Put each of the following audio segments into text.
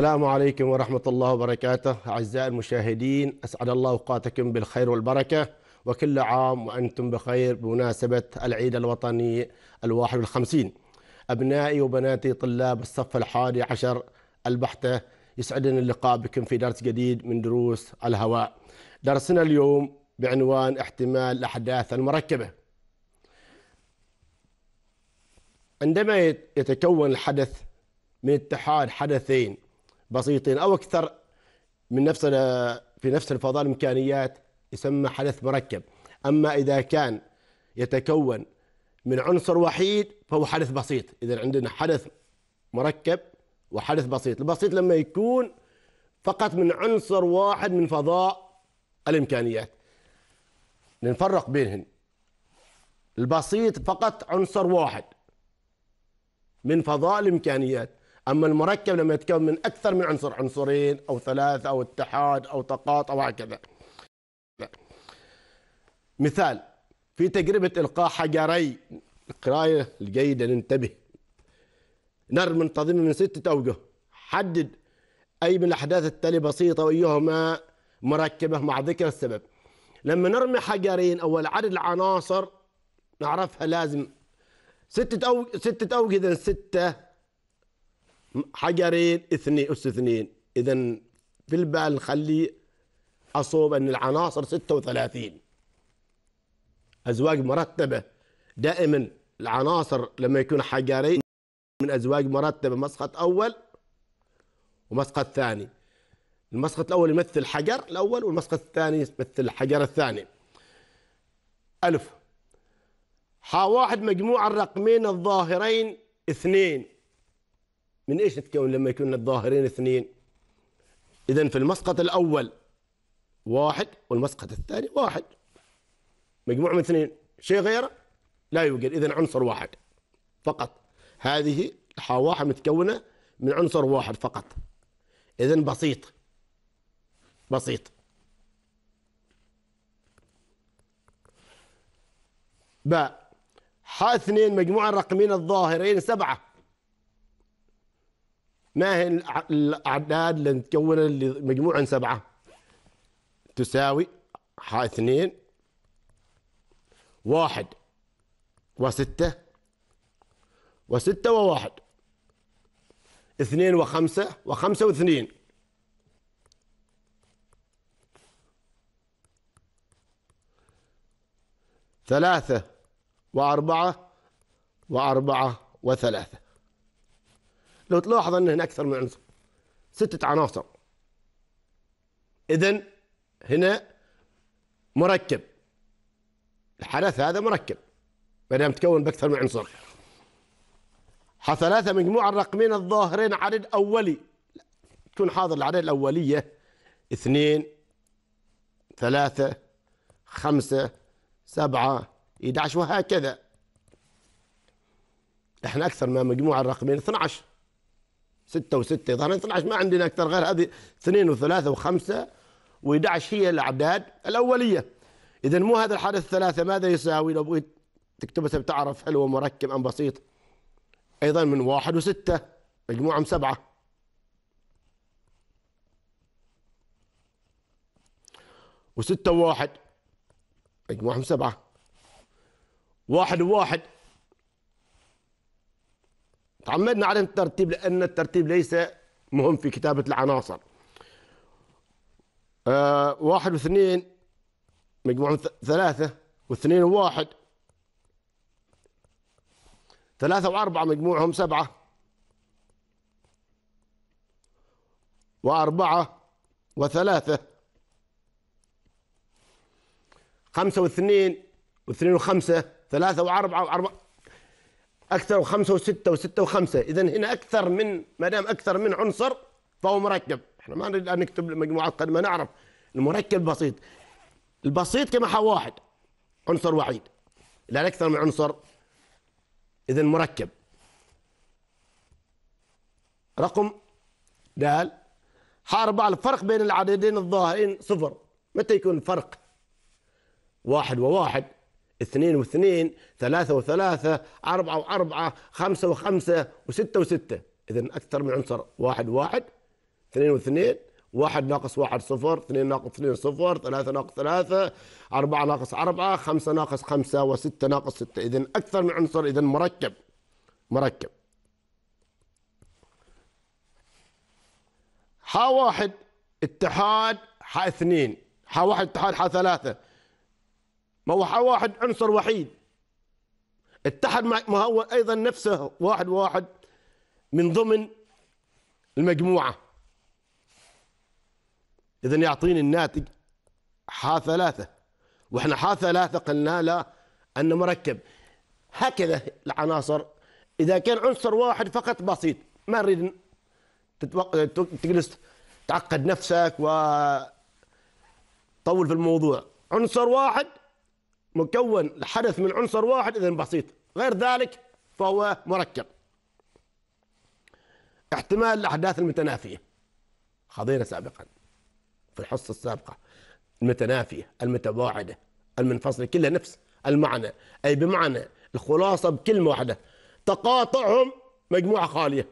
السلام عليكم ورحمة الله وبركاته أعزائي المشاهدين أسعد الله أوقاتكم بالخير والبركة وكل عام وأنتم بخير بمناسبة العيد الوطني الواحد والخمسين أبنائي وبناتي طلاب الصف الحادي عشر البحتة يسعدني اللقاء بكم في درس جديد من دروس الهواء درسنا اليوم بعنوان احتمال الأحداث المركبة عندما يتكون الحدث من اتحاد حدثين بسيطين أو أكثر من نفس في نفس الفضاء الإمكانيات يسمى حدث مركب أما إذا كان يتكون من عنصر وحيد فهو حدث بسيط إذا عندنا حدث مركب وحدث بسيط البسيط لما يكون فقط من عنصر واحد من فضاء الإمكانيات نفرق بينهن البسيط فقط عنصر واحد من فضاء الإمكانيات اما المركب لما يتكون من اكثر من عنصر عنصرين او ثلاثه او اتحاد او تقاطع او هكذا مثال في تجربه القاء حجري القرايه الجيده ننتبه نار منتظمه من سته اوجه حدد اي من الاحداث التاليه بسيطه وايهما مركبه مع ذكر السبب لما نرمي حجرين اول عدد العناصر نعرفها لازم ستة أو ستة أوجه إذا ستة حجرين اثنين أس اثنين إذا في البال نخلي أصوب أن العناصر 36 أزواج مرتبة دائما العناصر لما يكون حجرين من أزواج مرتبة مسقط أول ومسقط ثاني المسقط الأول يمثل حجر الأول والمسقط الثاني يمثل الحجر الثاني ألف ح واحد مجموع الرقمين الظاهرين اثنين من ايش تتكون لما يكون الظاهرين اثنين اذا في المسقط الاول واحد والمسقط الثاني واحد مجموع من اثنين شيء غيره لا يوجد اذا عنصر واحد فقط هذه واحد متكونه من عنصر واحد فقط اذا بسيط بسيط باء ح اثنين مجموع الرقمين الظاهرين سبعه ما هي الأعداد اللي تكون مجموعة سبعة تساوي اثنين واحد وستة وستة وواحد اثنين وخمسة وخمسة واثنين ثلاثة وأربعة وأربعة وثلاثة لو تلاحظ أن هنا أكثر من عنصر ستة عناصر إذا هنا مركب الحدث هذا مركب ما دام تكون بأكثر من عنصر ثلاثة مجموع الرقمين الظاهرين عدد أولي تكون حاضر العدد الأولية اثنين ثلاثة خمسة سبعة 11 وهكذا احنا أكثر ما مجموع الرقمين 12 ستة وستة ظهرنا 12 ما عندنا أكثر غير هذه اثنين وثلاثة وخمسة و11 هي الأعداد الأولية إذا مو هذا الحدث الثلاثة ماذا يساوي لو بغيت تكتبها بتعرف هل هو مركب أم بسيط أيضا من واحد وستة مجموعهم سبعة وستة وواحد مجموعهم سبعة واحد وواحد تعمدنا على الترتيب لأن الترتيب ليس مهم في كتابة العناصر آه واحد واثنين مجموعهم ثلاثة واثنين وواحد ثلاثة وأربعة مجموعهم سبعة وأربعة وثلاثة خمسة واثنين واثنين وخمسة ثلاثة وأربعة وأربعة اكثر وخمسه وسته وسته وخمسه اذا هنا اكثر من ما دام اكثر من عنصر فهو مركب احنا ما نريد ان نكتب مجموعات قد ما نعرف المركب بسيط البسيط كما هو واحد عنصر وحيد لا اكثر من عنصر اذا مركب رقم د حاربة الفرق بين العددين الظاهرين صفر متى يكون الفرق واحد وواحد اثنين واثنين ثلاثة وثلاثة أربعة وأربعة خمسة وخمسة وستة وستة إذا أكثر من عنصر واحد واحد اثنين واثنين واحد ناقص واحد صفر اثنين ناقص اثنين صفر ثلاثة ناقص ثلاثة أربعة ناقص أربعة خمسة ناقص خمسة وستة ناقص ستة إذا أكثر من عنصر إذا مركب مركب ح واحد اتحاد ح اثنين ح واحد اتحاد ح ثلاثة ما هو واحد عنصر وحيد اتحد مع ما هو ايضا نفسه واحد واحد من ضمن المجموعه اذا يعطيني الناتج حا ثلاثه واحنا حا ثلاثه قلنا لا انه مركب هكذا العناصر اذا كان عنصر واحد فقط بسيط ما نريد تجلس تعقد نفسك وطول في الموضوع عنصر واحد مكون الحدث من عنصر واحد إذا بسيط غير ذلك فهو مركب احتمال الأحداث المتنافية خضينا سابقا في الحصة السابقة المتنافية المتباعدة المنفصلة كلها نفس المعنى أي بمعنى الخلاصة بكلمة واحدة تقاطعهم مجموعة خالية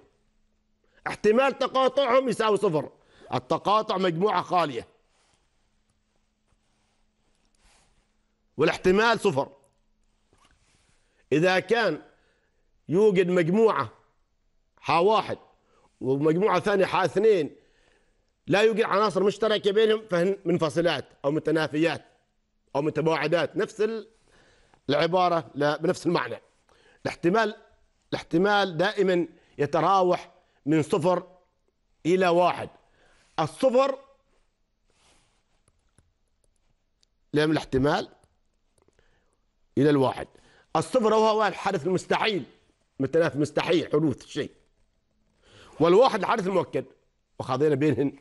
احتمال تقاطعهم يساوي صفر التقاطع مجموعة خالية والاحتمال صفر إذا كان يوجد مجموعة حا واحد ومجموعة ثانية حا اثنين لا يوجد عناصر مشتركة بينهم فهن منفصلات أو متنافيات أو متباعدات نفس العبارة بنفس المعنى الاحتمال الاحتمال دائما يتراوح من صفر إلى واحد الصفر لم الاحتمال الى الواحد الصفر هو الحدث المستحيل مثلا مستحيل حدوث الشيء والواحد الحدث المؤكد وخذينا بينهن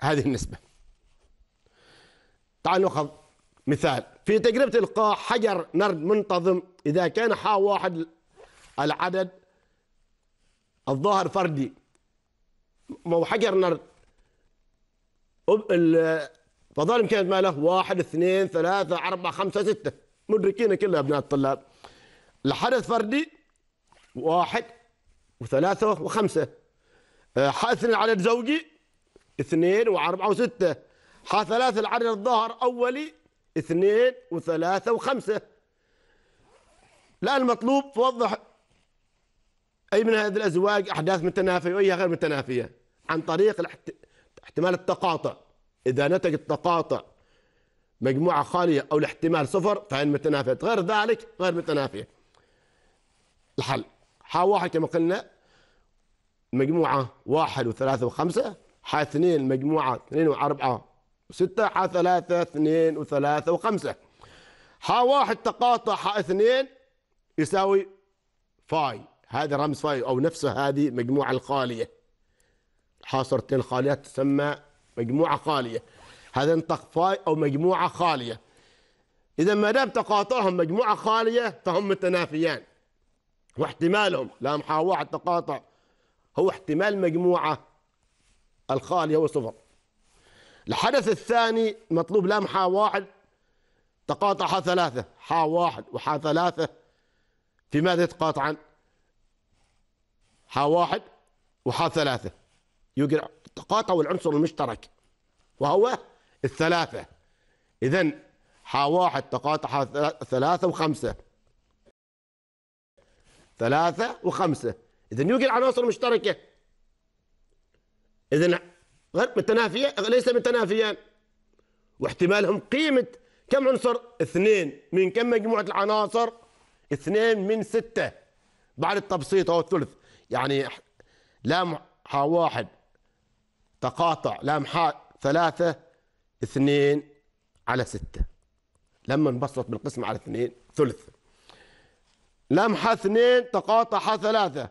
هذه النسبة تعال نأخذ مثال في تجربة إلقاء حجر نرد منتظم إذا كان ح واحد العدد الظاهر فردي مو حجر نرد فضال كانت ماله واحد اثنين ثلاثة أربعة خمسة ستة مدركين كل أبناء الطلاب الحدث فردي واحد وثلاثة وخمسة آه، حادث العدد زوجي اثنين وأربعة وستة حثلاث العدد الظاهر أولي اثنين وثلاثة وخمسة الآن المطلوب توضح أي من هذه الأزواج أحداث متنافية وأيها غير متنافية عن طريق احتمال التقاطع إذا نتج التقاطع مجموعة خالية أو الاحتمال صفر فهي متنافية غير ذلك غير متنافية الحل حا واحد كما قلنا مجموعة واحد وثلاثة وخمسة حا اثنين مجموعة اثنين وأربعة وستة حا ثلاثة اثنين وثلاثة وخمسة حا واحد تقاطع حا اثنين يساوي فاي هذا رمز فاي أو نفسه هذه المجموعة الخالية حاصرتين خاليات تسمى مجموعة خالية هذين طقفاء أو مجموعة خالية إذا ما دام تقاطعهم مجموعة خالية فهم متنافيان واحتمالهم لا محاولة واحد تقاطع هو احتمال مجموعة الخالية هو صفر الحدث الثاني مطلوب لام حا واحد تقاطع حا ثلاثة حا واحد وحا ثلاثة في ماذا يتقاطعان حا واحد وحا ثلاثة يقرأ تقاطعوا العنصر المشترك وهو الثلاثة إذا حا واحد تقاطع حا ثلاثة وخمسة ثلاثة وخمسة إذا يوجد عناصر مشتركة إذا غير متنافية ليس متنافيان واحتمالهم قيمة كم عنصر؟ اثنين من كم مجموعة العناصر؟ اثنين من ستة بعد التبسيط أو الثلث يعني لام حا واحد تقاطع لام حا ثلاثة 2 على 6 لما انبسط بالقسمة على 2 ثلث لمحة 2 تقاطع ثلاثة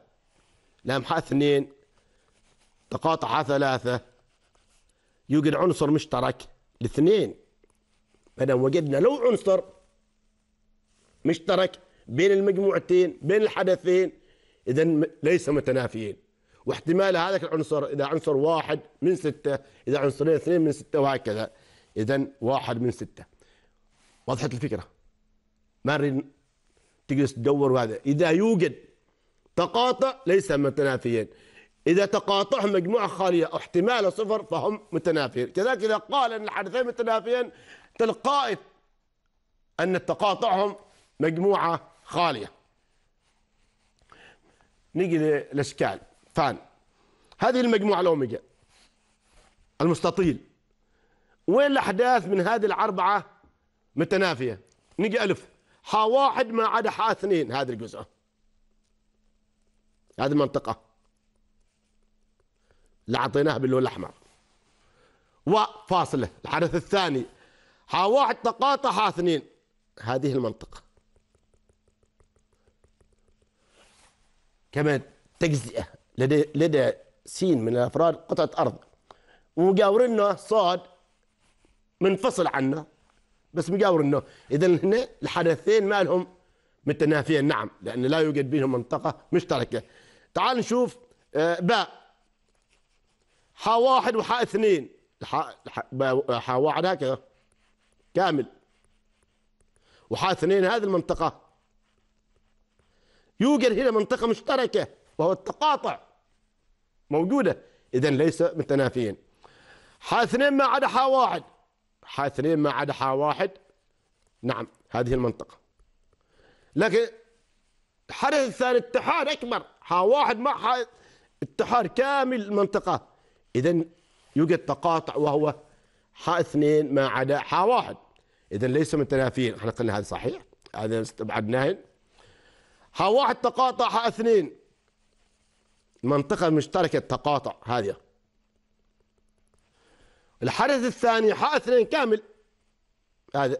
لمحة 2 تقاطع ثلاثة يوجد عنصر مشترك لاثنين فإذا وجدنا لو عنصر مشترك بين المجموعتين بين الحدثين اذا ليس متنافيين واحتمال هذا العنصر اذا عنصر واحد من ستة اذا عنصرين اثنين من ستة وهكذا اذا واحد من سته وضحت الفكره ما نريد تجلس تدور وهذا اذا يوجد تقاطع ليس متنافيين اذا تقاطعهم مجموعه خاليه احتمال صفر فهم متنافيين كذلك اذا قال ان الحدثين متنافيين تلقائي ان تقاطعهم مجموعه خاليه نيجي للاشكال فان هذه المجموعه الاوميجا المستطيل وين الأحداث من هذه الأربعة متنافية نجي ألف حا واحد ما عدا حا اثنين هذه الجزء هذه المنطقة اللي أعطيناها باللون الأحمر وفاصلة الحدث الثاني حا واحد تقاطع حا اثنين هذه المنطقة كمان تجزئة لدى لدى سين من الأفراد قطعة أرض ومجاورنا صاد منفصل عنا بس مجاور انه اذا هنا الحدثين ما لهم متنافيين نعم لان لا يوجد بينهم منطقه مشتركه تعال نشوف آه، باء حاء واحد وحاء اثنين حاء واحد هكذا كامل وحاء اثنين هذه المنطقه يوجد هنا منطقه مشتركه وهو التقاطع موجوده اذا ليس متنافيين حاء اثنين ما عدا حاء واحد حا اثنين ما عدا حا واحد نعم هذه المنطقة لكن الحدث الثاني اتحاد أكبر حا واحد مع حا اتحاد كامل المنطقة إذا يوجد تقاطع وهو حا اثنين ما عدا حا واحد إذا ليسوا متنافيين احنا قلنا هذا صحيح هذا استبعدناه حا واحد تقاطع حا اثنين منطقة مشتركة تقاطع هذه الحدث الثاني حاء اثنين كامل هذا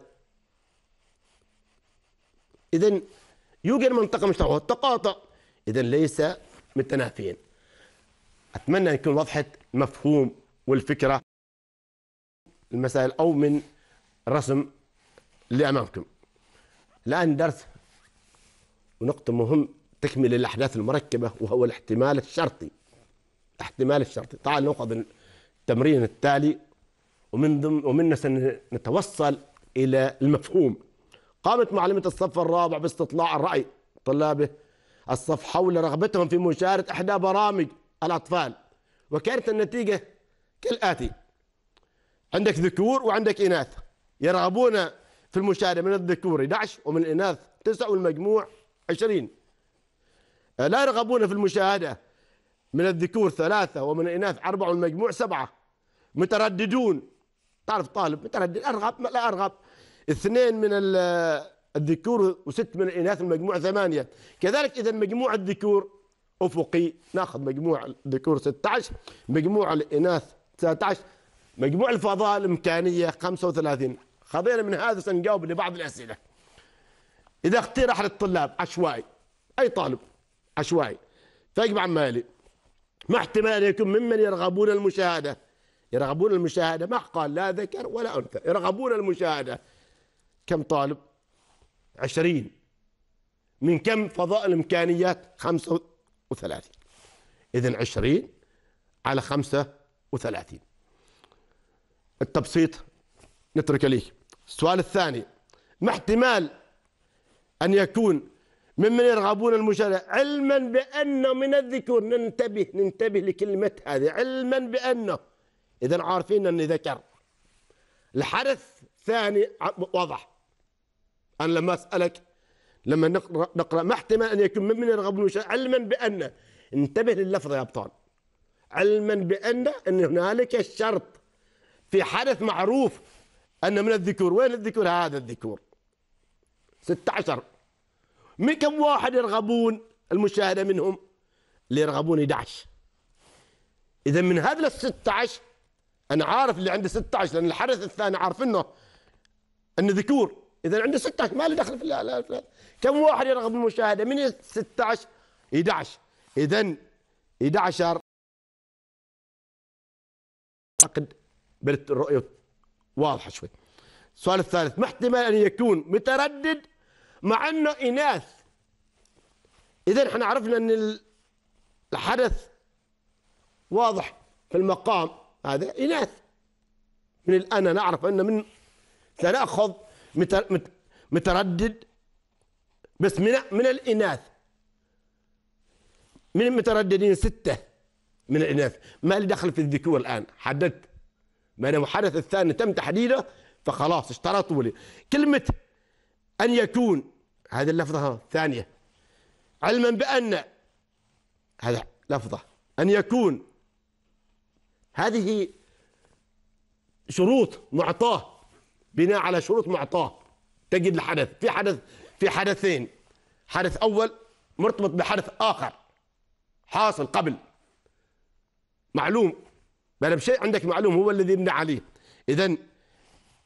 إذا يوجد منطقة مشتركة تقاطع إذا ليس متنافيين أتمنى أن يكون وضحت مفهوم والفكرة المسائل أو من الرسم اللي أمامكم الآن درس ونقطة مهم تكمل الأحداث المركبة وهو الاحتمال الشرطي الاحتمال الشرطي تعال نأخذ التمرين التالي ومن ضمن ومنا سنتوصل الى المفهوم قامت معلمه الصف الرابع باستطلاع الراي طلابه الصف حول رغبتهم في مشاهده احدى برامج الاطفال وكانت النتيجه كالاتي عندك ذكور وعندك اناث يرغبون في المشاهده من الذكور 11 ومن الاناث 9 والمجموع 20 لا يرغبون في المشاهده من الذكور ثلاثة ومن الإناث أربعة والمجموع سبعة مترددون تعرف طالب متردد ارغب لا ارغب اثنين من الذكور وست من الاناث المجموع ثمانيه كذلك اذا مجموع الذكور افقي ناخذ مجموع الذكور 16 مجموع الاناث 19 مجموع الفضاء الامكانيه 35 خذينا من هذا سنجاوب لبعض الاسئله اذا اختير احد الطلاب عشوائي اي طالب عشوائي فيجمع مالي ما احتمال يكون ممن يرغبون المشاهده يرغبون المشاهدة ما قال لا ذكر ولا أنثى يرغبون المشاهدة كم طالب عشرين من كم فضاء الإمكانيات خمسة وثلاثين إذن عشرين على خمسة وثلاثين التبسيط نترك لي السؤال الثاني ما احتمال أن يكون ممن يرغبون المشاهدة علما بأن من الذكور ننتبه ننتبه لكلمة هذه علما بأنه إذا عارفين اني ذكر الحدث ثاني واضح أنا لما أسألك لما نقرأ, نقرأ ما احتمال أن يكون ممن يرغب علما بأن انتبه لللفظ يا أبطال علما بأن أن هنالك الشرط في حدث معروف أن من الذكور وين الذكور هذا الذكور 16 من كم واحد يرغبون المشاهدة منهم اللي يرغبون 11 إذا من هذا ال 16 انا عارف اللي عنده 16 لان الحدث الثاني عارف انه انه ذكور اذا عنده 16 ما له دخل في الألف. كم واحد يرغب بالمشاهده من 16 11 اذا 11 اعتقد بلت الرؤيه واضحه شوي السؤال الثالث ما احتمال ان يكون متردد مع انه اناث اذا احنا عرفنا ان الحدث واضح في المقام هذا إناث من الآن نعرف أن من سنأخذ متردد بس من من الإناث من المترددين ستة من الإناث ما لي دخل في الذكور الآن حددت ما دام الحدث الثاني تم تحديده فخلاص اشترطوا لي كلمة أن يكون هذه اللفظة الثانية علما بأن هذا لفظة أن يكون هذه شروط معطاه بناء على شروط معطاه تجد الحدث في حدث في حدثين حدث أول مرتبط بحدث آخر حاصل قبل معلوم ما بشيء شيء عندك معلوم هو الذي يبنى عليه إذا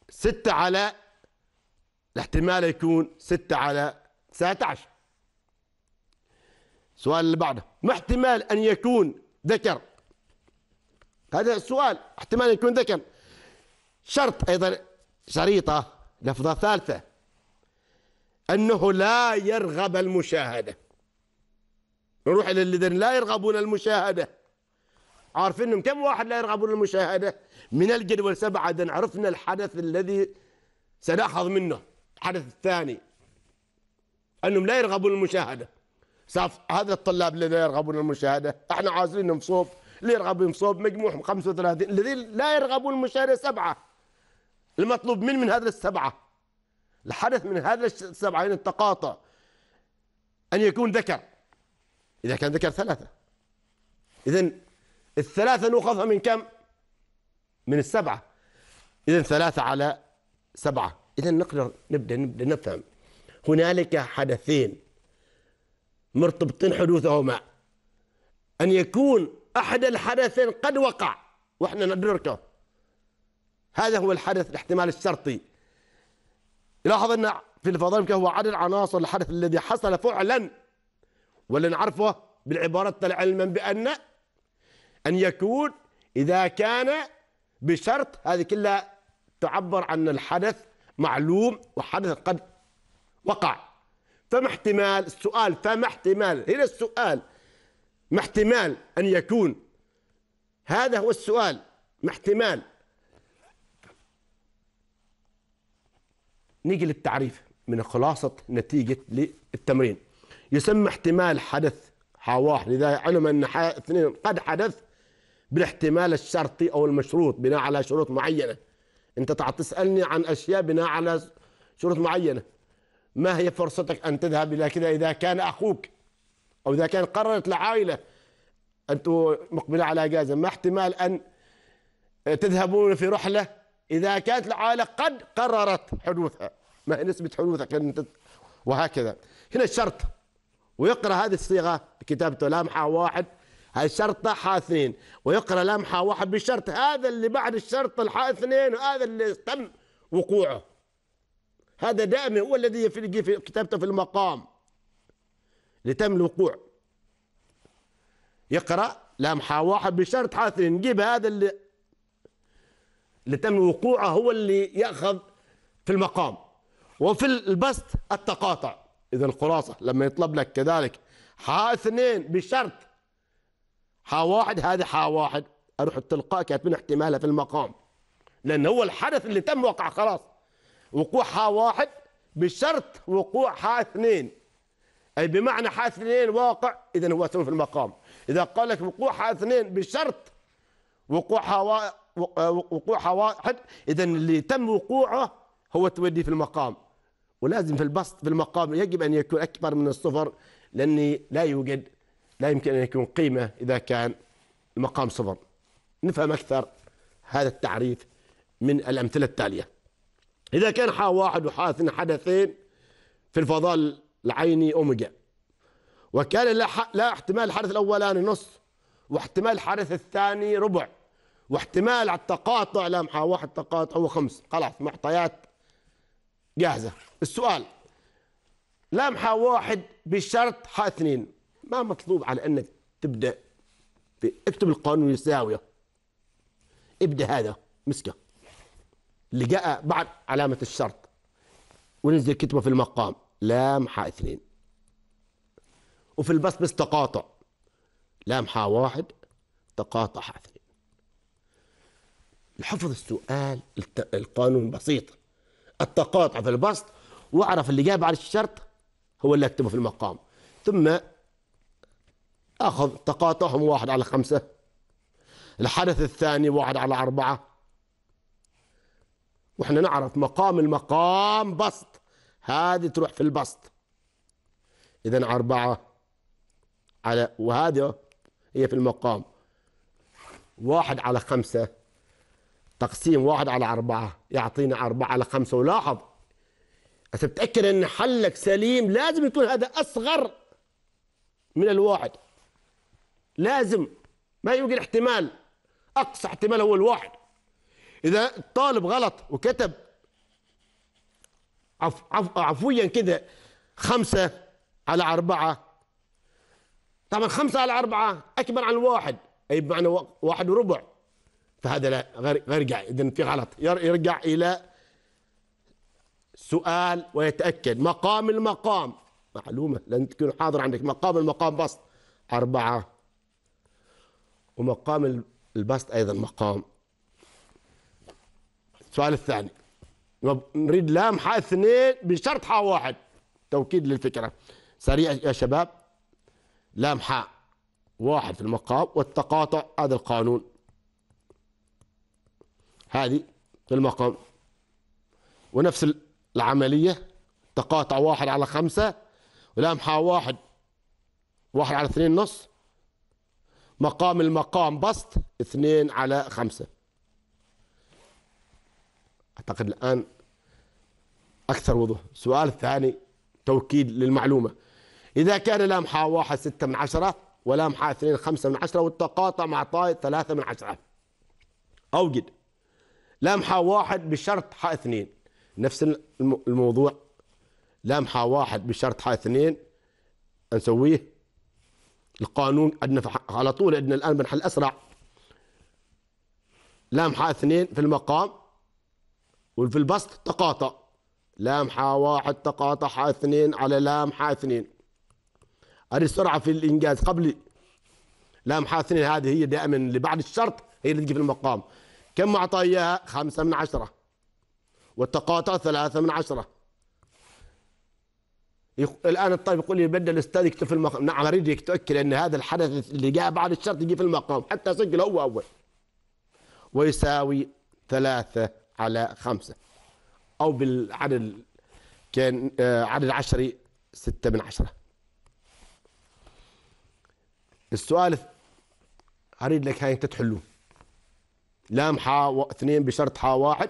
ستة على الاحتمال يكون ستة على 19 السؤال اللي بعده ما احتمال أن يكون ذكر هذا السؤال احتمال يكون ذكر شرط أيضا شريطة لفظة ثالثة أنه لا يرغب المشاهدة نروح إلى الذين لا يرغبون المشاهدة عارفينهم كم واحد لا يرغبون المشاهدة من الجدول سبعة عرفنا الحدث الذي سنأخذ منه الحدث الثاني أنهم لا يرغبون المشاهدة هذا الطلاب الذين لا يرغبون المشاهدة احنا عازلينهم صوب اللي يرغبون صوب مجموعهم 35 الذي لا يرغبون المشاريع سبعة المطلوب من من هذا السبعة الحدث من هذا السبعة يعني التقاطع أن يكون ذكر إذا كان ذكر ثلاثة إذا الثلاثة نوخذها من كم؟ من السبعة إذا ثلاثة على سبعة إذا نقدر نبدأ نبدأ نفهم هنالك حدثين مرتبطين حدوثهما أن يكون أحد الحدثين قد وقع وإحنا ندركه هذا هو الحدث الاحتمال الشرطي لاحظ أن في الفضائل هو عدد عناصر الحدث الذي حصل فعلا واللي نعرفه بالعبارة العلم بأن أن يكون إذا كان بشرط هذه كلها تعبر عن الحدث معلوم وحدث قد وقع فما احتمال السؤال فما احتمال هنا السؤال ما احتمال أن يكون هذا هو السؤال ما احتمال نيجي للتعريف من خلاصة نتيجة للتمرين يسمى احتمال حدث حواح لذا علم أن اثنين قد حدث بالاحتمال الشرطي أو المشروط بناء على شروط معينة أنت تسألني عن أشياء بناء على شروط معينة ما هي فرصتك أن تذهب إلى كذا إذا كان أخوك أو إذا كان قررت العائلة أنتم مقبلة على اجازه ما احتمال أن تذهبون في رحلة إذا كانت العائلة قد قررت حدوثها ما هي نسبة حدوثك وهكذا هنا الشرط ويقرأ هذه الصيغة بكتابته لامحة واحد هاي شرطة حا اثنين ويقرأ لامحة واحد بالشرط هذا اللي بعد الشرط الحا اثنين وهذا اللي تم وقوعه هذا دائما هو الذي في كتابته في المقام لتم الوقوع يقرأ لمحة واحد بشرط حاصل نجيب هذا اللي اللي تم وقوعه هو اللي يأخذ في المقام وفي البسط التقاطع إذا الخلاصة لما يطلب لك كذلك حاء اثنين بشرط حاء واحد هذا حاء واحد أروح التلقاء كاتبين احتمالها في المقام لأن هو الحدث اللي تم وقع خلاص وقوع حاء واحد بشرط وقوع حاء اثنين أي بمعنى حادث اثنين واقع إذا هو في المقام إذا قال لك وقوع حادث اثنين بشرط وقوع هواء وقوع واحد إذا اللي تم وقوعه هو تودي في المقام ولازم في البسط في المقام يجب أن يكون أكبر من الصفر لأني لا يوجد لا يمكن أن يكون قيمة إذا كان المقام صفر نفهم أكثر هذا التعريف من الأمثلة التالية إذا كان حا واحد وحا اثنين حدثين في الفضاء العين أوميجا وكان لا, لا احتمال الحدث الأولاني نص واحتمال الحدث الثاني ربع واحتمال على التقاطع لا واحد تقاطع هو خمس خلاص معطيات جاهزة السؤال لمحة واحد بشرط حا اثنين ما مطلوب على أنك تبدأ في اكتب القانون يساوي ابدأ هذا مسكه اللي جاء بعد علامة الشرط ونزل كتبه في المقام لامحة اثنين وفي بس تقاطع لامحة واحد تقاطع اثنين لحفظ السؤال القانون بسيط التقاطع في البسط واعرف اللي جاب على الشرط هو اللي اكتبه في المقام ثم اخذ تقاطعهم واحد على خمسة الحدث الثاني واحد على أربعة واحنا نعرف مقام المقام بسط هذه تروح في البسط اذا أربعة على وهذه هي في المقام واحد على خمسة تقسيم واحد على أربعة يعطينا أربعة على خمسة ولاحظ أنت متأكد أن حلك سليم لازم يكون هذا أصغر من الواحد لازم ما يوجد احتمال أقصى احتمال هو الواحد إذا الطالب غلط وكتب عف عف عفويا كده خمسة على أربعة طبعا خمسة على أربعة أكبر عن واحد أي بمعنى واحد وربع فهذا لا غير يرجع إذا في غلط يرجع إلى سؤال ويتأكد مقام المقام معلومة لن تكون حاضر عندك مقام المقام بسط أربعة ومقام البسط أيضا مقام السؤال الثاني نريد لامحة اثنين بشرط حا واحد توكيد للفكرة سريع يا شباب لامحة واحد في المقام والتقاطع هذا القانون هذه في المقام ونفس العملية تقاطع واحد على خمسة ولامحة واحد واحد على اثنين نص مقام المقام بسط اثنين على خمسة أعتقد الآن أكثر وضوح السؤال الثاني توكيد للمعلومة إذا كان لامحة واحد ستة من عشرة ولامحة اثنين خمسة من عشرة والتقاطع مع طائد ثلاثة من عشرة أوجد لامحة واحد بشرط حاء اثنين نفس الموضوع لامحة واحد بشرط حاء اثنين نسويه القانون عندنا على طول عندنا الآن بنحل أسرع لامحة اثنين في المقام وفي البسط تقاطع لامحة واحد تقاطعها اثنين على لامحة اثنين هذه السرعة في الإنجاز قبل لامحة اثنين هذه هي دائما اللي بعد الشرط هي اللي تجي في المقام كم أعطى إياها خمسة من عشرة والتقاطع ثلاثة من عشرة يخ... الآن الطالب يقول لي بدل الأستاذ يكتب في المقام نعم أريد يتأكد أن هذا الحدث اللي جاء بعد الشرط يجي في المقام حتى سجل هو أول ويساوي ثلاثة على خمسة او بالعدد كان آه، عدد عشري ستة من عشرة السؤال اريد لك هاي انت تحلوه لام حا اثنين بشرط حا واحد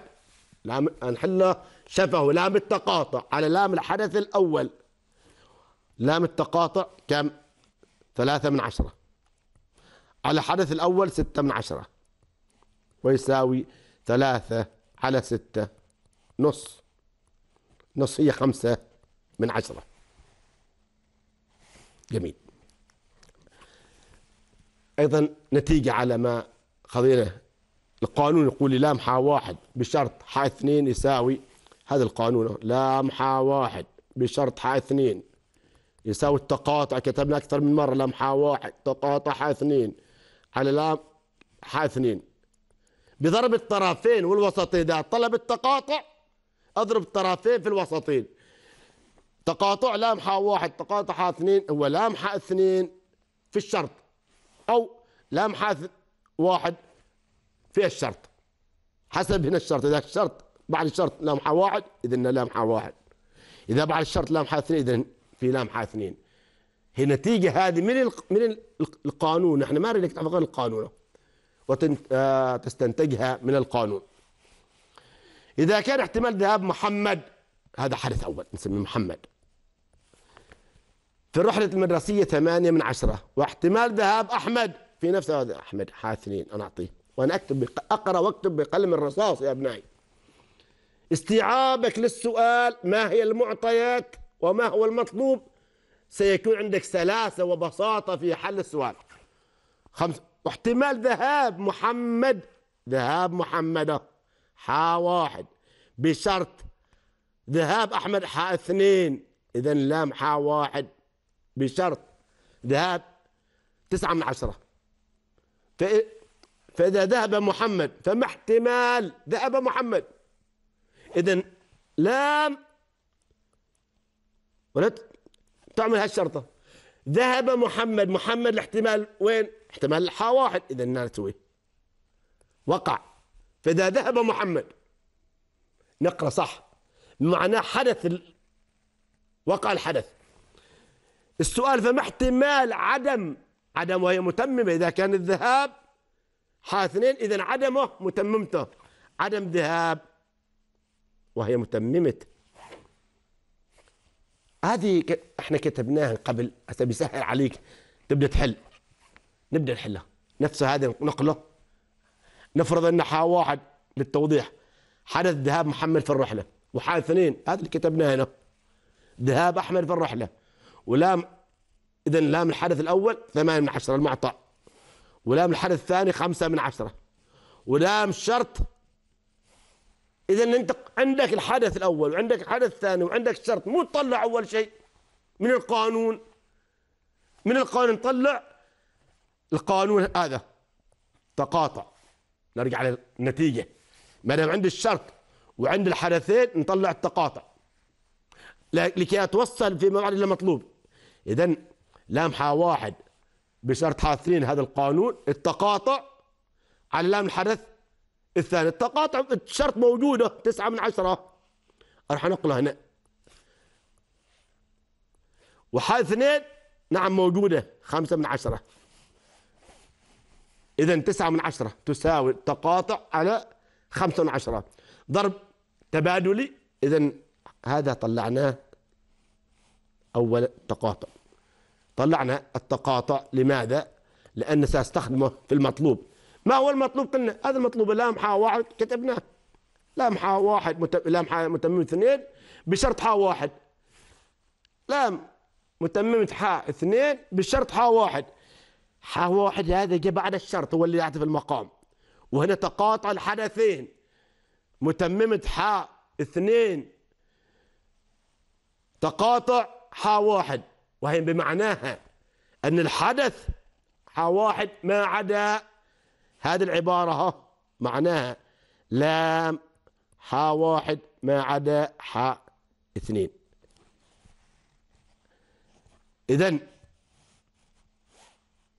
لام نحله شفه لام التقاطع على لام الحدث الاول لام التقاطع كم ثلاثة من عشرة على الحدث الأول ستة من عشرة ويساوي ثلاثة على ستة نص نص هي خمسة من عشرة جميل أيضا نتيجة على ما خذيناه القانون يقول لي لام حا واحد بشرط حا اثنين يساوي هذا القانون لام حا واحد بشرط حا اثنين يساوي التقاطع كتبنا أكثر من مرة لام حا واحد تقاطع حا اثنين على لام حا اثنين بضرب الطرفين والوسطين ده طلب التقاطع اضرب الطرفين في الوسطين تقاطع لامحة واحد تقاطع اثنين هو لامحة اثنين في الشرط أو لامحة واحد في الشرط حسب هنا الشرط إذا الشرط بعد الشرط لامحة واحد إذا لامحة واحد إذا بعد الشرط لامحة اثنين إذا في لامحة اثنين هي نتيجة هذه من آه، من القانون احنا ما نريد تعرف القانون وتستنتجها من القانون إذا كان احتمال ذهاب محمد هذا حدث أول نسميه محمد في الرحلة المدرسية ثمانية من عشرة واحتمال ذهاب أحمد في نفس هذا أحمد حاثنين أنا أعطيه وأنا أكتب بق... أقرأ وأكتب بقلم الرصاص يا أبنائي استيعابك للسؤال ما هي المعطيات وما هو المطلوب سيكون عندك سلاسة وبساطة في حل السؤال خمس... واحتمال ذهاب محمد ذهاب محمده ح واحد بشرط ذهاب أحمد ح اثنين إذا لام ح واحد بشرط ذهاب تسعة من عشرة فإذا ذهب محمد فما احتمال ذهب محمد إذا لام ولا تعمل هالشرطة ذهب محمد محمد الاحتمال وين احتمال الحا واحد إذا نسوي وقع فإذا ذهب محمد نقرأ صح بمعنى حدث ال... وقع الحدث السؤال فما احتمال عدم عدم وهي متممة إذا كان الذهاب حاثنين إذا عدمه متممته عدم ذهاب وهي متممة هذه ك... احنا كتبناها قبل هسه بيسهل عليك تبدا تحل نبدا نحلها نفس هذا نقله نفرض ان حا واحد للتوضيح حدث ذهاب محمد في الرحله وحال اثنين هذا اللي كتبناه هنا ذهاب احمد في الرحله ولام اذا لام الحدث الاول ثمانية من عشرة المعطى ولام الحدث الثاني خمسة من عشرة ولام الشرط اذا انت عندك الحدث الاول وعندك الحدث الثاني وعندك الشرط مو تطلع اول شيء من القانون من القانون طلع القانون هذا تقاطع نرجع للنتيجه ما دام عند الشرط وعند الحدثين نطلع التقاطع لكي اتوصل فيما بعد المطلوب اذا لامحه واحد بشرط حاثرين هذا القانون التقاطع على لام الحدث الثاني التقاطع الشرط موجوده تسعة من عشرة راح نقله هنا وحال اثنين نعم موجودة خمسة من عشرة إذا تسعة من عشرة تساوي تقاطع على خمسة من عشرة ضرب تبادلي إذا هذا طلعناه أول تقاطع طلعنا التقاطع لماذا؟ لأن سأستخدمه في المطلوب ما هو المطلوب قلنا هذا المطلوب لام حا واحد كتبناه لام حا واحد مت... حا متمم اثنين بشرط حا واحد لام متممة حا اثنين بشرط حا واحد هو واحد هذا جاء بعد الشرط هو اللي في المقام وهنا تقاطع الحدثين متممة حاء اثنين تقاطع حاء واحد وهي بمعناها أن الحدث حاء واحد ما عدا هذه العبارة ها معناها لام حاء واحد ما عدا حاء اثنين إذن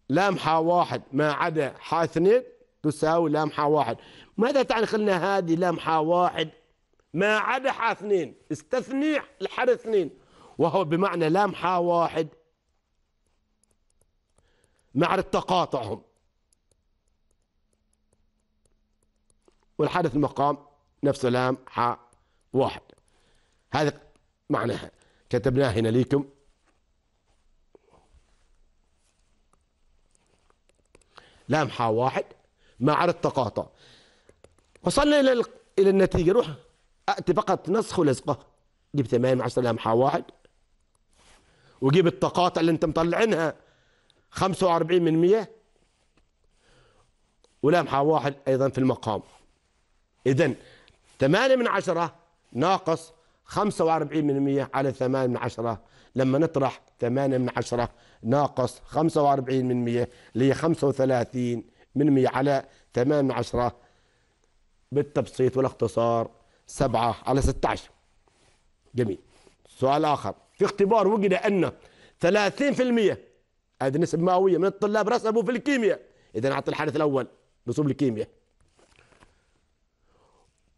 لامحة واحد ما عدا حا اثنين تساوي لامحة واحد ماذا تعني خلنا هذه لامحة واحد ما عدا حا اثنين استثني الحر اثنين وهو بمعنى لامحة واحد معرض تقاطعهم والحدث المقام نفسه لامحة واحد هذا معناها كتبناه هنا ليكم لامحه واحد مع التقاطع وصلنا إلى إلى النتيجة روح أتي فقط نسخ ولزقة جيب 8 10 لامحه واحد وجيب التقاطع اللي أنت مطلعينها 45 من 100 ولامحه واحد أيضا في المقام إذا 8 من 10 ناقص 45 من 100 على 8 من 10 لما نطرح 8 من 10 ناقص 45 من 100 اللي هي 35 من 100 على 8 10 بالتبسيط والاختصار 7 على 16 جميل سؤال آخر في اختبار وجد أن 30% هذه نسب مئوية من الطلاب رسبوا في الكيمياء إذا نعطي الحدث الأول رسوب الكيمياء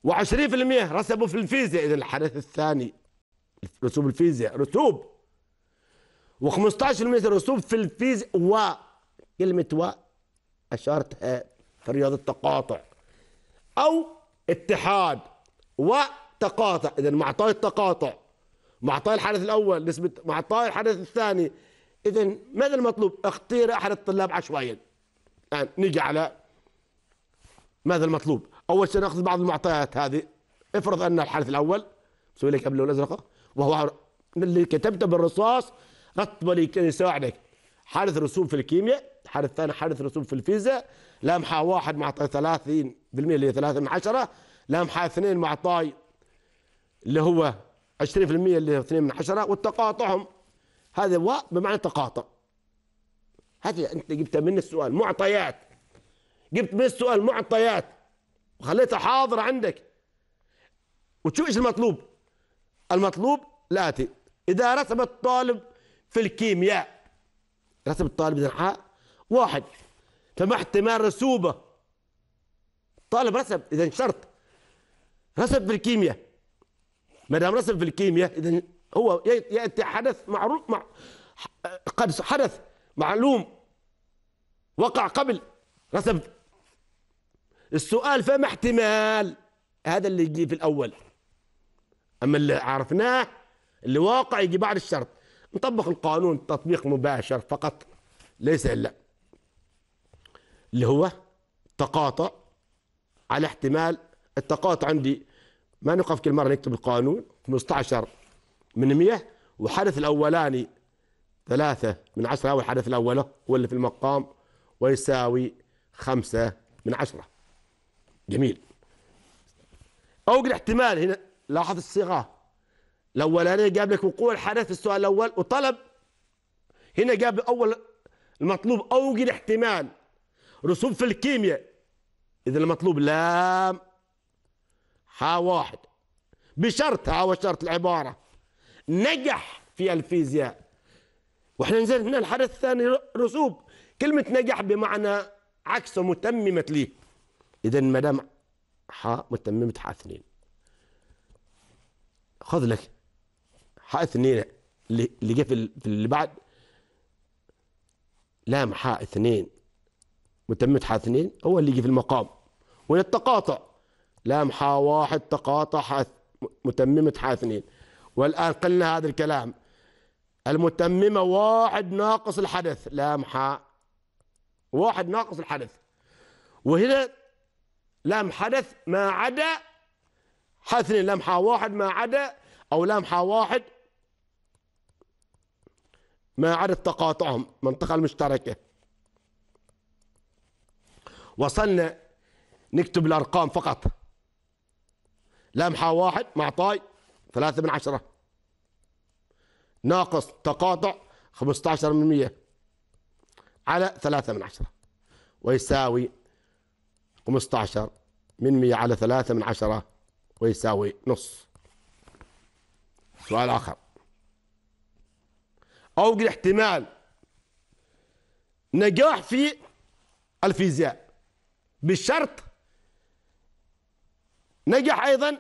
و20% رسبوا في الفيزياء إذا الحدث الثاني رسوب الفيزياء رسوب و15% رسوب في الفيز و كلمة و أشارت في رياضة التقاطع أو اتحاد وتقاطع إذا معطاي التقاطع معطاي الحدث الأول نسبة معطاي الحدث الثاني إذا ماذا المطلوب؟ اختير أحد الطلاب عشوائيا الآن يعني نيجي على ماذا المطلوب؟ أول شيء نأخذ بعض المعطيات هذه افرض أن الحدث الأول مسوي لك قبل أزرق وهو اللي كتبته بالرصاص تطبل يساعدك حادث رسوم في الكيمياء حادث ثاني حادث رسوم في الفيزياء لمحة واحد مع 30% اللي هي 3 من 10 لمحة اثنين مع طاي اللي هو 20% اللي هي 2 من 10 والتقاطعهم هذا و بمعنى تقاطع هذه انت جبتها من السؤال معطيات جبت من السؤال معطيات وخليتها حاضرة عندك وتشوف ايش المطلوب المطلوب الاتي اذا رسم الطالب في الكيمياء رسم الطالب زنحاء واحد فما احتمال رسوبة طالب رسم إذا شرط رسم في الكيمياء ما دام رسم في الكيمياء إذا هو يأتي حدث معروف مع قد حدث معلوم وقع قبل رسم السؤال فما احتمال هذا اللي يجي في الأول أما اللي عرفناه اللي واقع يجي بعد الشرط نطبق القانون تطبيق مباشر فقط ليس إلا اللي هو تقاطع على احتمال التقاطع عندي ما نوقف كل مرة نكتب القانون 15 من 100 وحدث الأولاني ثلاثة من عشرة والحدث الأول هو اللي في المقام ويساوي خمسة من عشرة جميل أوجد احتمال هنا لاحظ الصيغة الاولاني جاب لك وقوع الحدث في السؤال الاول وطلب هنا جاب اول المطلوب اوجد احتمال رسوب في الكيمياء اذا المطلوب لام ها واحد بشرط ها وشرط العباره نجح في الفيزياء واحنا نزلت هنا الحدث الثاني رسوب كلمه نجح بمعنى عكس متممت ليه اذا ما دام ح متممه ح اثنين خذ لك حاء اثنين اللي جه في اللي بعد لام حاء اثنين متمت حاء اثنين هو اللي يجي في المقام وهي التقاطع لام حاء واحد تقاطع حاء متممة حاء اثنين والآن قلنا هذا الكلام المتممة واحد ناقص الحدث لام حاء واحد ناقص الحدث وهنا لام حدث ما عدا حاء اثنين لام حاء واحد ما عدا أو لام حاء واحد ما عرف تقاطعهم منطقة المشتركة وصلنا نكتب الأرقام فقط لمحة واحد معطاي ثلاثة من عشرة ناقص تقاطع 15 من 100 على 3 من 10 ويساوي 15 من 100 على 3 من 10 ويساوي نص سؤال آخر أوجد احتمال نجاح في الفيزياء بالشرط نجح أيضا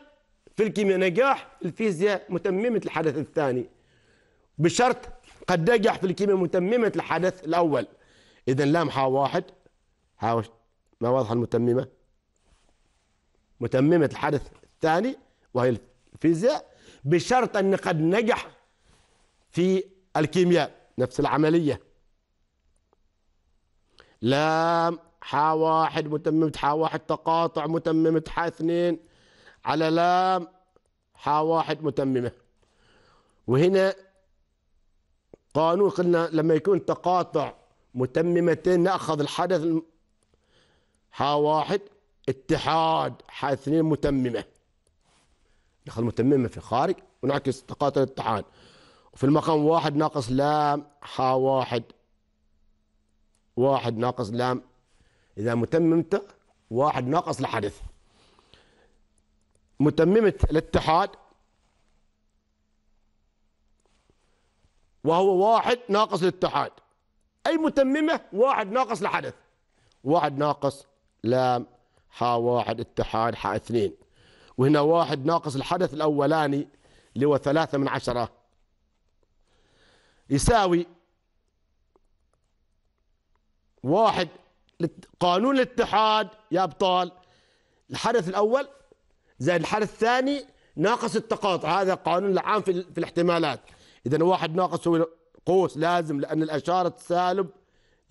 في الكيمياء نجاح الفيزياء متممة الحدث الثاني بشرط قد نجح في الكيمياء متممة الحدث الأول إذا لامحة واحد هاوش ما واضحة المتممة متممة الحدث الثاني وهي الفيزياء بشرط أن قد نجح في الكيمياء نفس العملية لام حا واحد متممة حا واحد تقاطع متممة حا اثنين على لام حا واحد متممة وهنا قانون قلنا لما يكون تقاطع متممتين نأخذ الحدث حا واحد اتحاد حا اثنين متممة نأخذ متممة في خارج ونعكس تقاطع الاتحاد في المقام واحد ناقص لام حا واحد واحد ناقص لام إذا متممته واحد ناقص لحدث متممة الاتحاد وهو واحد ناقص الاتحاد أي متممة واحد ناقص لحدث واحد ناقص لام حا واحد اتحاد حا اثنين وهنا واحد ناقص الحدث الأولاني اللي هو ثلاثة من عشرة يساوي واحد قانون الاتحاد يا أبطال الحدث الأول زائد الحدث الثاني ناقص التقاطع هذا قانون العام في, في الاحتمالات إذا واحد ناقص هو قوس لازم لأن الأشارة السالب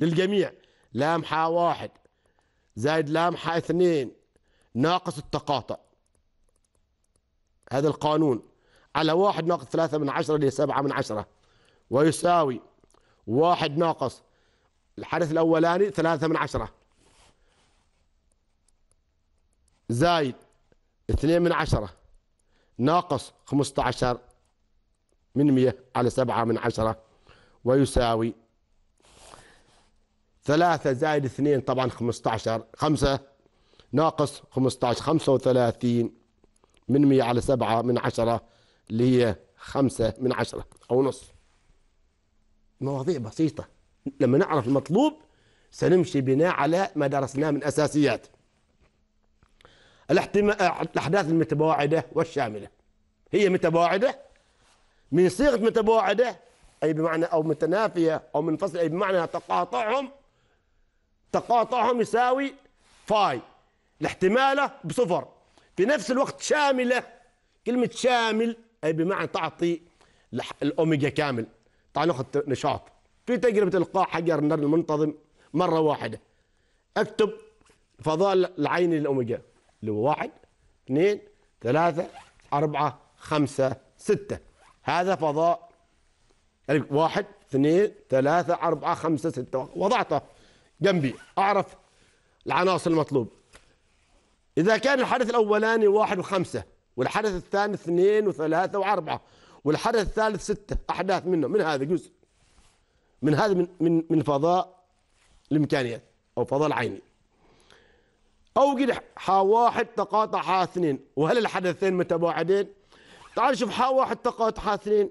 للجميع لامحة واحد زائد لامحة اثنين ناقص التقاطع هذا القانون على واحد ناقص ثلاثة من عشرة لسبعة من عشرة ويساوي واحد ناقص الحدث الأولاني ثلاثة من عشرة زايد اثنين من عشرة ناقص خمسة عشر من مية على سبعة من عشرة ويساوي ثلاثة زائد اثنين طبعا خمسة عشر خمسة ناقص خمسة عشر خمسة وثلاثين من مية على سبعة من عشرة اللي هي خمسة من عشرة أو نصف مواضيع بسيطة لما نعرف المطلوب سنمشي بناء على ما درسناه من أساسيات الأحداث المتباعدة والشاملة هي متباعدة من صيغة متباعدة أي بمعنى أو متنافية أو منفصلة أي بمعنى تقاطعهم تقاطعهم يساوي فاي الاحتمالة بصفر في نفس الوقت شاملة كلمة شامل أي بمعنى تعطي الأوميجا كامل تعال ناخذ نشاط في تجربه القاء حجر النار المنتظم مره واحده اكتب فضاء العين الاوميجا اللي هو واحد اثنين ثلاثة أربعة خمسة ستة هذا فضاء يعني واحد اثنين ثلاثة أربعة خمسة ستة وضعته جنبي أعرف العناصر المطلوب إذا كان الحدث الأولاني واحد وخمسة والحدث الثاني اثنين وثلاثة وأربعة والحدث الثالث ستة أحداث منه من هذا جزء من هذا من من من فضاء الإمكانيات أو فضاء العيني أوجد حا واحد تقاطع حا اثنين وهل الحدثين متباعدين؟ تعال شوف حا واحد تقاطع حا اثنين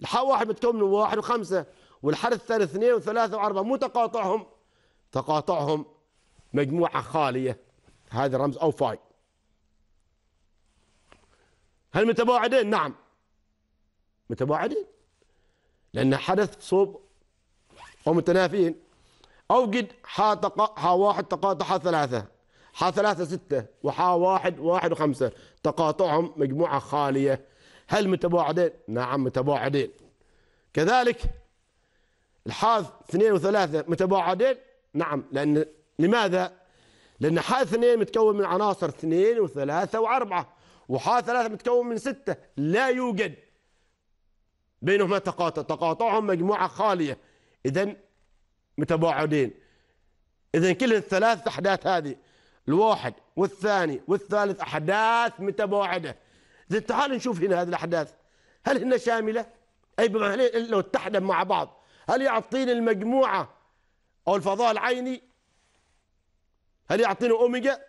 الحا واحد متكون من واحد وخمسة والحدث الثالث اثنين وثلاثة وأربعة مو تقاطعهم تقاطعهم مجموعة خالية هذا رمز أو فاي هل متباعدين؟ نعم متباعدين لأن حدث صوب ومتنافين أو قد حا تقا حا واحد تقاطع ثلاثة حا ثلاثة ستة وحا واحد واحد وخمسة تقاطعهم مجموعة خالية هل متباعدين؟ نعم متباعدين كذلك الحاء اثنين وثلاثة متباعدين؟ نعم لأن لماذا؟ لأن حا اثنين متكون من عناصر اثنين وثلاثة وأربعة وحا ثلاثة متكون من ستة لا يوجد بينهما تقاطع تقاطعهم مجموعة خالية إذا متباعدين إذا كل الثلاث أحداث هذه الواحد والثاني والثالث أحداث متباعدة إذا تعال نشوف هنا هذه الأحداث هل هن شاملة أي بمعنى لو اتحدا مع بعض هل يعطيني المجموعة أو الفضاء العيني هل يعطيني أوميجا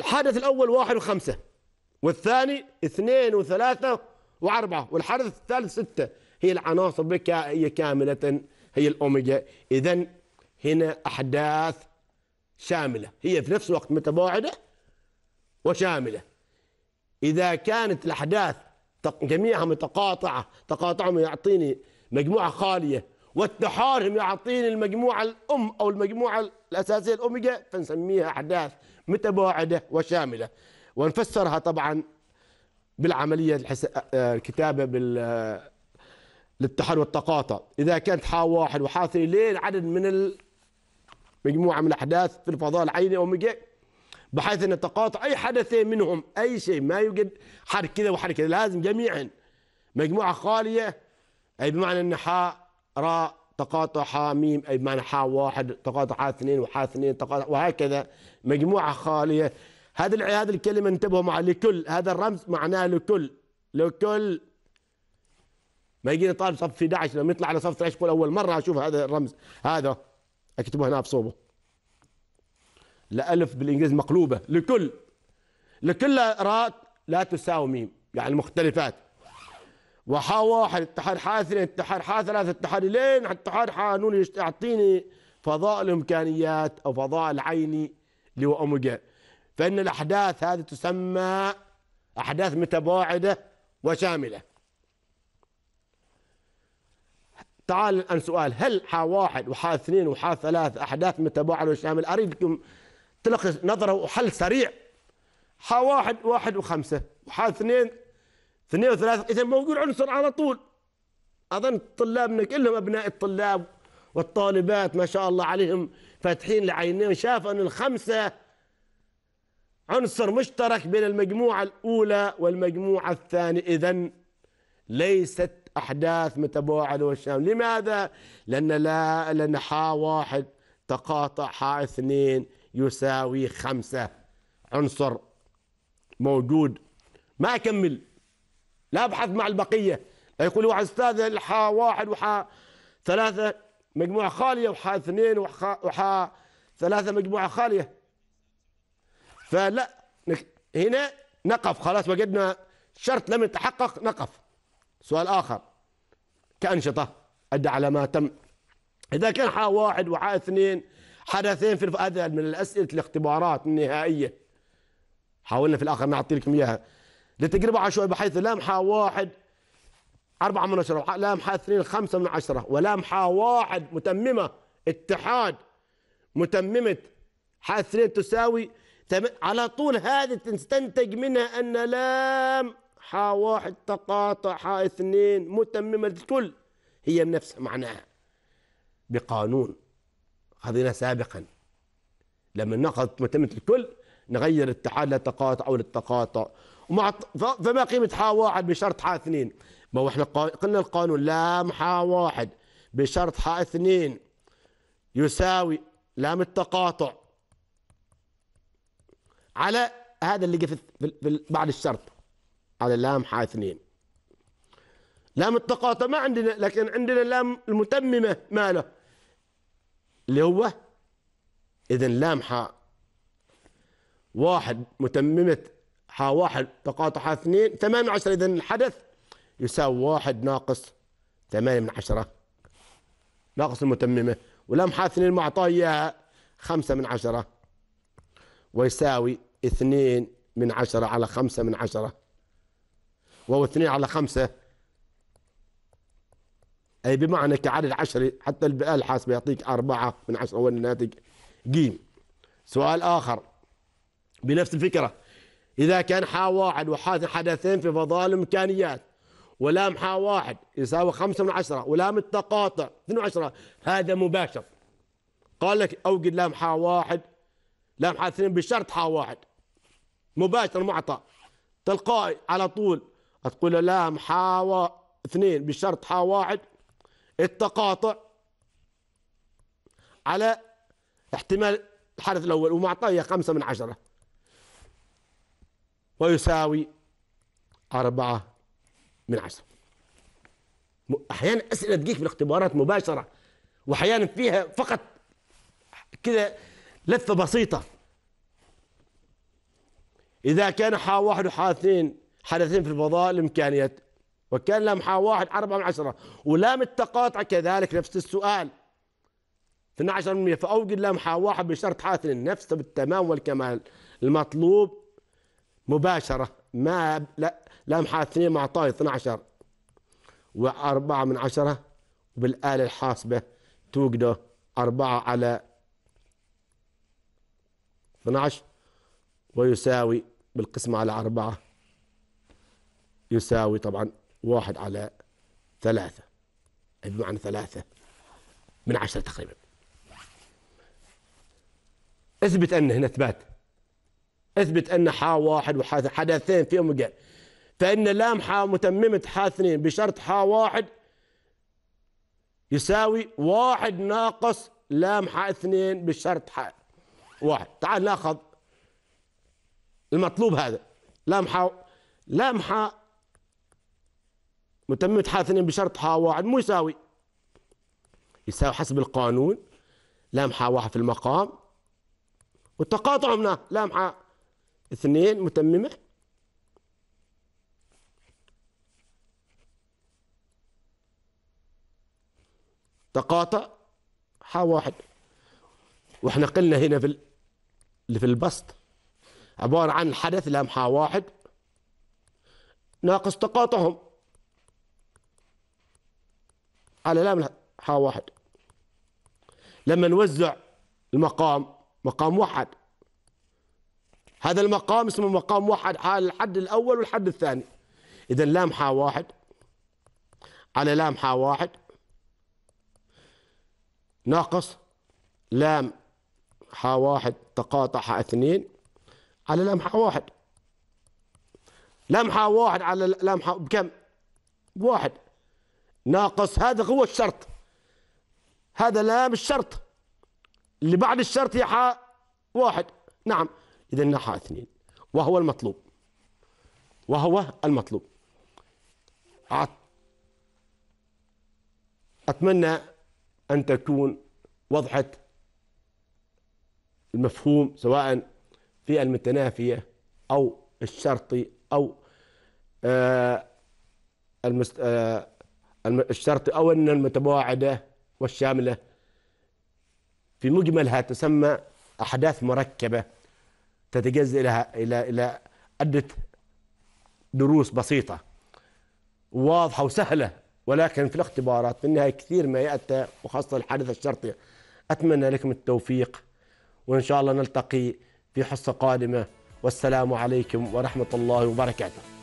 الحدث الأول واحد وخمسة والثاني اثنين وثلاثة وأربعة والحرف الثالث ستة هي العناصر بكائية كاملة هي الأوميجا إذا هنا أحداث شاملة هي في نفس الوقت متباعدة وشاملة إذا كانت الأحداث جميعها متقاطعة تقاطعهم يعطيني مجموعة خالية والتحارم يعطيني المجموعة الأم أو المجموعة الأساسية الأوميجا فنسميها أحداث متباعدة وشاملة ونفسرها طبعا بالعملية الحس... آه، آه، الكتابة بال آه، للتحر والتقاطع إذا كانت حا واحد وحا اثنين لين عدد من ال... مجموعة من الأحداث في الفضاء العيني أو بحيث أن تقاطع أي حدثين منهم أي شيء ما يوجد حرك كذا وحرك كذا لازم جميعا مجموعة خالية أي بمعنى أن حاء راء تقاطع حاء ميم أي بمعنى حاء واحد تقاطع حاء اثنين وحاء اثنين تقاطع وهكذا مجموعة خالية هذه هذه الكلمه انتبهوا مع لكل هذا الرمز معناه لكل لكل ما يجيني طالب صف 11 لما يطلع على صف 13 يقول اول مره اشوف هذا الرمز هذا اكتبه هنا بصوبه لألف بالانجليزي مقلوبه لكل لكل راء لا تساوي ميم يعني مختلفات وحا واحد اتحاد حا اثنين اتحاد حا ثلاثة اتحاد لين اتحاد حا نون يعطيني فضاء الامكانيات او فضاء العيني اللي هو اوميجا فإن الأحداث هذه تسمى أحداث متباعدة وشاملة تعال الآن سؤال هل حا واحد وحا اثنين وحا ثلاث أحداث متباعدة وشاملة أريدكم تلقي نظرة وحل سريع حا واحد واحد وخمسة وحا اثنين اثنين وثلاثة إذا موجود عنصر على طول أظن طلابنا كلهم أبناء الطلاب والطالبات ما شاء الله عليهم فاتحين لعينين شافوا أن الخمسة عنصر مشترك بين المجموعة الأولى والمجموعة الثانية إذا ليست أحداث متباعدة والشام لماذا؟ لأن لا لأن حا واحد تقاطع حا اثنين يساوي خمسة عنصر موجود ما أكمل لا أبحث مع البقية يقول واحد أستاذ الحا واحد وحا ثلاثة مجموعة خالية وحا اثنين وحا, وحا ثلاثة مجموعة خالية فلا هنا نقف خلاص وجدنا شرط لم يتحقق نقف سؤال آخر كأنشطة أدى على ما تم إذا كان حا واحد وحا اثنين حدثين في هذا من الأسئلة الاختبارات النهائية حاولنا في الآخر نعطي لكم إياها لتجربة عشوائية بحيث حا واحد أربعة من عشرة حا اثنين خمسة من عشرة حا واحد متممة اتحاد متممة حا اثنين تساوي على طول هذه تستنتج منها أن لام حا واحد تقاطع حا اثنين متممة الكل هي بنفس معناها بقانون خذيناه سابقا لما ناخذ متممة الكل نغير التحال للتقاطع او للتقاطع ومع فما قيمه حا واحد بشرط حا اثنين ما هو احنا قلنا القانون لام حا واحد بشرط حا اثنين يساوي لام التقاطع على هذا اللي جه في بعد الشرط على اللام ح اثنين لام التقاطع ما عندنا لكن عندنا اللام المتممة ماله اللي هو إذا لام ح واحد متممة حا واحد تقاطع ح اثنين ثمانية من عشرة إذا الحدث يساوي واحد ناقص ثمانية من عشرة ناقص المتممة ولام ح اثنين معطاه إياها خمسة من عشرة ويساوي اثنين من عشرة على خمسة من عشرة وهو اثنين على خمسة أي بمعنى كعدد عشري حتى البقال الحاسب يعطيك أربعة من عشرة هو الناتج جيم سؤال آخر بنفس الفكرة إذا كان حا واحد وحا حدثين في فضاء الإمكانيات ولام حا واحد يساوي خمسة من عشرة ولام التقاطع اثنين عشرة هذا مباشر قال لك أوجد لام حا واحد لام حا اثنين بشرط حا واحد مباشر معطى تلقائي على طول تقول لام حا اثنين بشرط حا واحد التقاطع على احتمال الحدث الأول ومعطية خمسة من عشرة ويساوي أربعة من عشرة أحيانا أسئلة تجيك في الاختبارات مباشرة وأحيانا فيها فقط كذا لفة بسيطة إذا كان حا واحد وحا اثنين حدثين في الفضاء الإمكانية وكان لم حا واحد أربعة من عشرة ولام التقاطع كذلك نفس السؤال 12% فأوجد لام حا واحد بشرط حا اثنين نفس بالتمام والكمال المطلوب مباشرة ما لا لام حا اثنين معطاه 12 وأربعة من عشرة وبالآلة الحاسبة توجده أربعة على 12 ويساوي بالقسمة على أربعة يساوي طبعا واحد على ثلاثة يعني بمعنى ثلاثة من عشرة تقريبا اثبت أن هنا إثبات اثبت أن حا واحد وحا حدثين يوم قال فإن لام حا متممة حا اثنين بشرط حا واحد يساوي واحد ناقص لام حا اثنين بشرط حا واحد تعال ناخذ المطلوب هذا لامحة لامحة متمت بشرط بشرطها واحد مو يساوي يساوي حسب القانون لامحة واحد في المقام والتقاطع هنا لامحة اثنين متممة تقاطع حا واحد واحنا قلنا هنا في اللي في البسط عبارة عن حدث لمحة واحد ناقص تقاطعهم على لمحة واحد لما نوزع المقام مقام واحد هذا المقام اسمه مقام واحد على الحد الأول والحد الثاني إذا لامحة واحد على لامحة واحد ناقص لام حا واحد تقاطع حا اثنين على لمحة واحد لمحة واحد على لمحة بكم واحد ناقص هذا هو الشرط هذا لام الشرط اللي بعد الشرط حاء واحد نعم إذا نحا اثنين وهو المطلوب وهو المطلوب أتمنى أن تكون وضحت المفهوم سواء في المتنافية أو الشرطي أو آه، المست... آه، الشرطي أو أن المتباعدة والشاملة في مجملها تسمى أحداث مركبة تتجزأ إلى إلى إلى عدة دروس بسيطة واضحة وسهلة ولكن في الاختبارات في النهاية كثير ما يأتى وخاصة الحادثة الشرطية أتمنى لكم التوفيق وإن شاء الله نلتقي في حصة قادمة والسلام عليكم ورحمة الله وبركاته